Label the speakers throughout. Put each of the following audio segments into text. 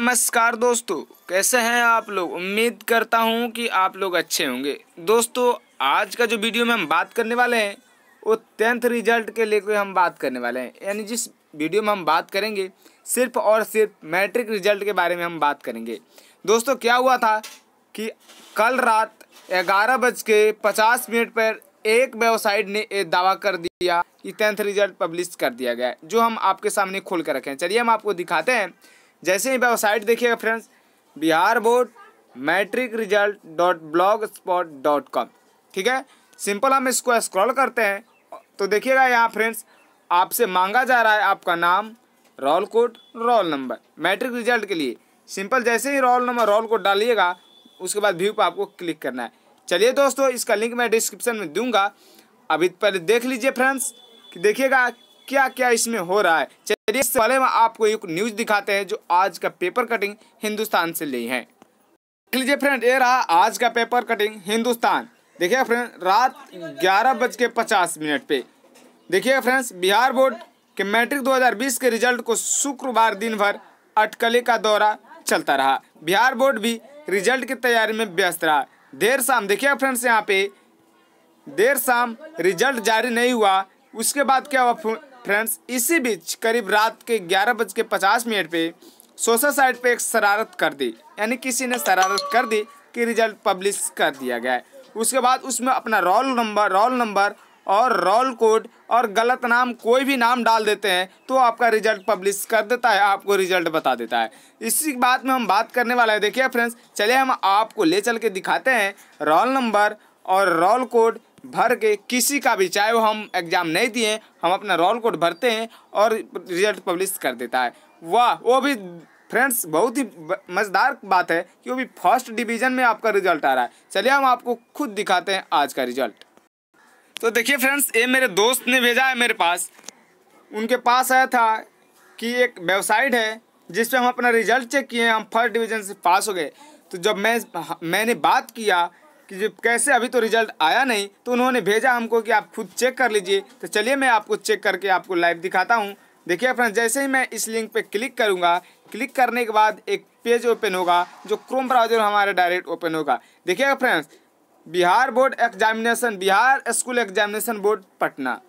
Speaker 1: नमस्कार दोस्तों कैसे हैं आप लोग उम्मीद करता हूं कि आप लोग अच्छे होंगे दोस्तों आज का जो वीडियो में हम बात करने वाले हैं वो टेंथ रिजल्ट के लेकर हम बात करने वाले हैं यानी जिस वीडियो में हम बात करेंगे सिर्फ और सिर्फ मैट्रिक रिजल्ट के बारे में हम बात करेंगे दोस्तों क्या हुआ था कि कल रात ग्यारह बज के पचास मिनट पर एक वेबसाइट ने ये दावा कर दिया कि टेंथ रिजल्ट पब्लिश कर दिया गया जो हम आपके सामने खोल कर रखे हैं चलिए हम आपको दिखाते हैं जैसे ही वेबसाइट देखिएगा friends Bihar board matric result dot blog spot dot com ठीक है सिंपल हम इसको स्क्रॉल करते हैं तो देखिएगा यहाँ फ्रेंड्स आपसे मांगा जा रहा है आपका नाम roll code roll number matric result के लिए सिंपल जैसे ही रोल नंबर रोल कोड डालिएगा उसके बाद व्यू पर आपको क्लिक करना है चलिए दोस्तों इसका लिंक मैं डिस्क्रिप्शन में दूंगा अभी पहले देख लीजिए फ्रेंड्स कि देखिएगा क्या क्या इसमें हो रहा है चलिए इससे पहले हम आपको एक न्यूज दिखाते हैं जो आज का पेपर कटिंग हिंदुस्तान से ली है लीजिए फ्रेंड ये रहा आज का पेपर कटिंग हिंदुस्तान देखिए फ्रेंड रात ग्यारह बज के पचास मिनट पे देखिए फ्रेंड्स बिहार बोर्ड के मैट्रिक 2020 के रिजल्ट को शुक्रवार दिन भर अटकले का दौरा चलता रहा बिहार बोर्ड भी रिजल्ट की तैयारी में व्यस्त रहा देर शाम देखिए फ्रेंड्स यहाँ पे देर शाम रिजल्ट जारी नहीं हुआ उसके बाद क्या हुआ फ्रेंड्स इसी बीच करीब रात के ग्यारह बज के पचास मिनट पे सोशल साइट पे एक शरारत कर दी यानी किसी ने शरारत कर दी कि रिजल्ट पब्लिश कर दिया गया है उसके बाद उसमें अपना रोल नंबर रोल नंबर और रोल कोड और गलत नाम कोई भी नाम डाल देते हैं तो आपका रिजल्ट पब्लिश कर देता है आपको रिजल्ट बता देता है इसी बात में हम बात करने वाला है देखिए फ्रेंड्स चलिए हम आपको ले चल के दिखाते हैं रोल नंबर और रोल कोड भर के किसी का भी चाहे वो हम एग्ज़ाम नहीं दिए हम अपना रोल कोड भरते हैं और रिजल्ट पब्लिश कर देता है वाह वो भी फ्रेंड्स बहुत ही मज़ेदार बात है कि वो भी फर्स्ट डिवीज़न में आपका रिजल्ट आ रहा है चलिए हम आपको खुद दिखाते हैं आज का रिजल्ट तो देखिए फ्रेंड्स ये मेरे दोस्त ने भेजा है मेरे पास उनके पास आया था कि एक वेबसाइट है जिस पर हम अपना रिजल्ट चेक किए हम फर्स्ट डिवीज़न से पास हो गए तो जब मैं मैंने बात किया कि कैसे अभी तो रिजल्ट आया नहीं तो उन्होंने भेजा हमको कि आप खुद चेक कर लीजिए तो चलिए मैं आपको चेक करके आपको लाइव दिखाता हूँ देखिए फ्रेंड्स जैसे ही मैं इस लिंक पर क्लिक करूँगा क्लिक करने के बाद एक पेज ओपन होगा जो क्रोम ब्राउजर हमारा डायरेक्ट ओपन होगा देखिएगा friends Bihar board examination Bihar school examination board Patna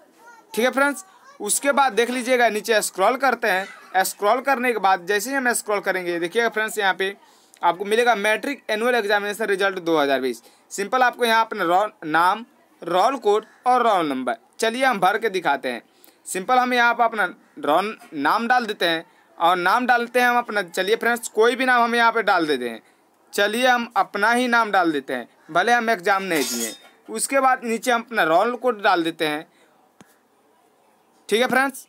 Speaker 1: ठीक है फ्रेंड्स उसके बाद देख लीजिएगा नीचे स्क्रॉल करते हैं स्क्रॉल करने के बाद जैसे ही हम स्क्रॉल करेंगे देखिएगा फ्रेंड्स यहाँ पे आपको मिलेगा matric annual examination result 2020 simple आपको यहाँ अपना रोल नाम रोल कोड और रोल नंबर चलिए हम भर के दिखाते हैं सिंपल हम यहाँ पर अपना रोल नाम डाल देते हैं और नाम डालते हैं हम अपना चलिए फ्रेंड्स कोई भी नाम हम यहाँ पर डाल देते हैं चलिए हम अपना ही नाम डाल देते हैं भले हम एग्ज़ाम नहीं दिए उसके बाद नीचे हम अपना रोल कोड डाल देते हैं ठीक है फ्रेंड्स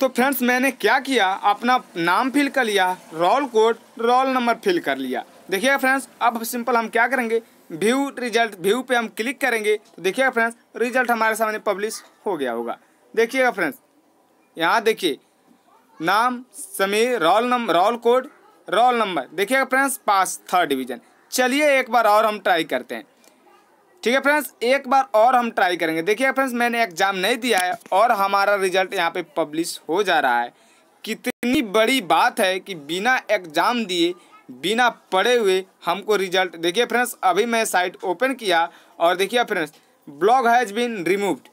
Speaker 1: तो फ्रेंड्स मैंने क्या किया अपना नाम फिल कर लिया roll code roll number fill कर लिया देखिएगा फ्रेंड्स अब सिंपल हम क्या करेंगे व्यू रिजल्ट व्यू पे हम क्लिक करेंगे तो देखिएगा फ्रेंड्स रिजल्ट हमारे सामने पब्लिश हो गया होगा देखिएगा फ्रेंड्स यहाँ देखिए नाम Sameer roll number roll code roll number देखिएगा फ्रेंड्स पास थर्ड डिवीजन चलिए एक बार और हम ट्राई करते हैं ठीक है फ्रेंड्स एक बार और हम ट्राई करेंगे देखिए फ्रेंड्स मैंने एग्ज़ाम नहीं दिया है और हमारा रिजल्ट यहाँ पे पब्लिश हो जा रहा है कितनी बड़ी बात है कि बिना एग्ज़ाम दिए बिना पढ़े हुए हमको रिजल्ट देखिए फ्रेंड्स अभी मैं साइट ओपन किया और देखिए friends blog has been removed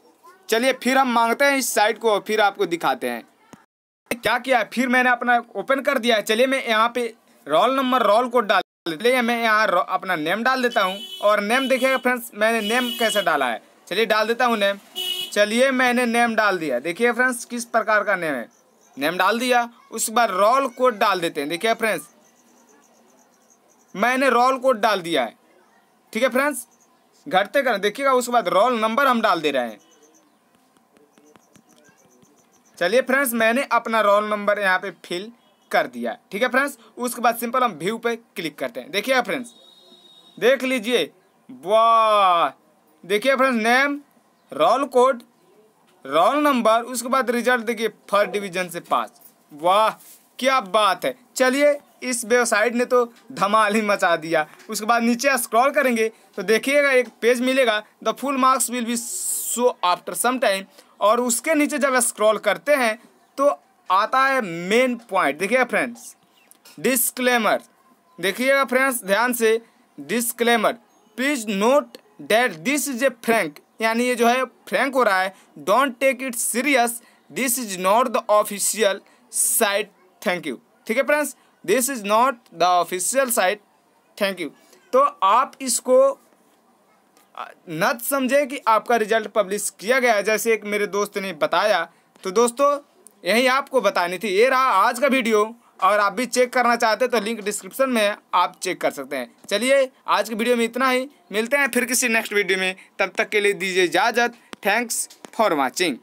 Speaker 1: चलिए फिर हम मांगते हैं इस साइट को और फिर आपको दिखाते हैं क्या किया है? फिर मैंने अपना ओपन कर दिया है चलिए मैं यहाँ पे रोल नंबर रोल कोड डाल चलिए मैं यहाँ अपना नेम डाल देता हूँ और नेम देखिएगा फ्रेंड्स मैंने नेम कैसे डाला है चलिए डाल देता हूँ नेम चलिए मैंने नेम डाल दिया देखिए फ्रेंड्स किस प्रकार का नेम है नेम डाल दिया उसके बाद रोल कोड डाल देते हैं देखिए फ्रेंड्स मैंने रोल कोड डाल दिया है ठीक है फ्रेंड्स घटते कर देखिएगा उसके बाद रोल नंबर हम डाल दे रहे हैं चलिए फ्रेंड्स मैंने अपना रोल नंबर यहाँ पे फिल कर दिया ठीक है फ्रेंड्स उसके बाद सिंपल हम व्यू पे क्लिक करते हैं देखिए फ्रेंड्स देख लीजिए वाह देखिए friends name roll code roll number उसके बाद रिजल्ट देखिए फर्स्ट डिवीजन से पास वाह क्या बात है चलिए इस वेबसाइट ने तो धमाल ही मचा दिया उसके बाद नीचे स्क्रॉल करेंगे तो देखिएगा एक पेज मिलेगा the full marks will be show after some time और उसके नीचे जब स्क्रॉल करते हैं तो आता है मेन पॉइंट देखिएगा फ्रेंड्स डिस्क्लेमर देखिएगा फ्रेंड्स ध्यान से disclaimer please note that this is a prank यानी ये जो है फ्रैंक हो रहा है don't take it serious this is not the official site thank you ठीक है friends this is not the official site thank you तो आप इसको नत समझें कि आपका रिजल्ट पब्लिश किया गया है जैसे एक मेरे दोस्त ने बताया तो दोस्तों यही आपको बतानी थी ये रहा आज का वीडियो अगर आप भी चेक करना चाहते हैं तो लिंक डिस्क्रिप्शन में आप चेक कर सकते हैं चलिए आज की वीडियो में इतना ही मिलते हैं फिर किसी नेक्स्ट वीडियो में तब तक के लिए दीजिए इजाज़त थैंक्स फॉर वॉचिंग